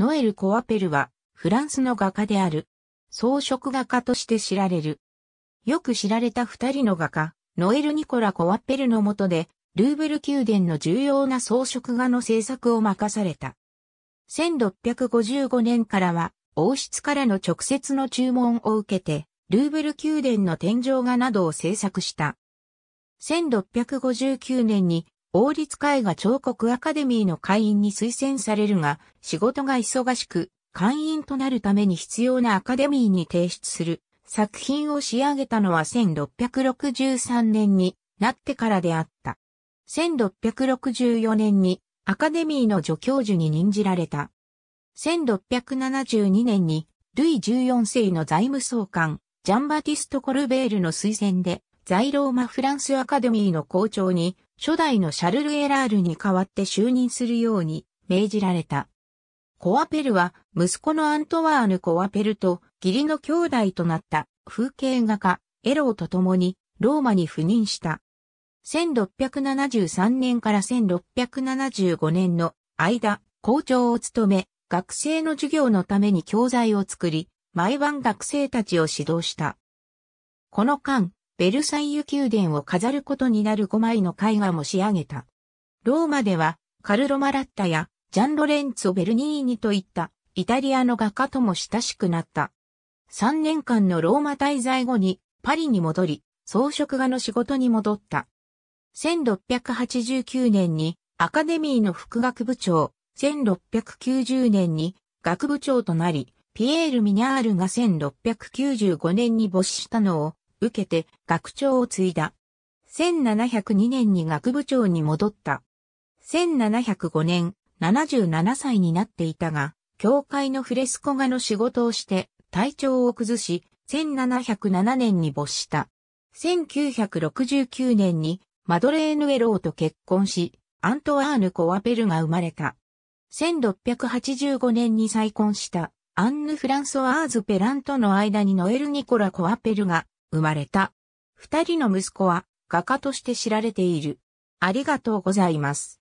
ノエル・コアペルは、フランスの画家である。装飾画家として知られる。よく知られた二人の画家、ノエル・ニコラ・コアペルの下で、ルーブル宮殿の重要な装飾画の制作を任された。1655年からは、王室からの直接の注文を受けて、ルーブル宮殿の天井画などを制作した。1659年に王立絵画彫刻アカデミーの会員に推薦されるが、仕事が忙しく、会員となるために必要なアカデミーに提出する作品を仕上げたのは1663年になってからであった。1664年にアカデミーの助教授に任じられた。1672年にルイ14世の財務総監、ジャンバティスト・コルベールの推薦で、在ローマ・フランス・アカデミーの校長に初代のシャルル・エラールに代わって就任するように命じられた。コアペルは息子のアントワーヌ・コアペルと義理の兄弟となった風景画家エローと共にローマに赴任した。1673年から1675年の間、校長を務め、学生の授業のために教材を作り、毎晩学生たちを指導した。この間、ベルサイユ宮殿を飾ることになる5枚の絵画も仕上げた。ローマでは、カルロ・マラッタやジャン・ロレンツォ・ベルニーニといったイタリアの画家とも親しくなった。3年間のローマ滞在後にパリに戻り、装飾画の仕事に戻った。1689年にアカデミーの副学部長、1690年に学部長となり、ピエール・ミニャールが1695年に没したのを受けて学長を継いだ。1702年に学部長に戻った。1705年、77歳になっていたが、教会のフレスコ画の仕事をして体調を崩し、1707年に没した。1969年にマドレーヌ・エローと結婚し、アントワーヌ・コワペルが生まれた。1685年に再婚したアンヌ・フランソワーズ・ペランとの間にノエル・ニコラ・コワペルが生まれた。二人の息子は画家として知られている。ありがとうございます。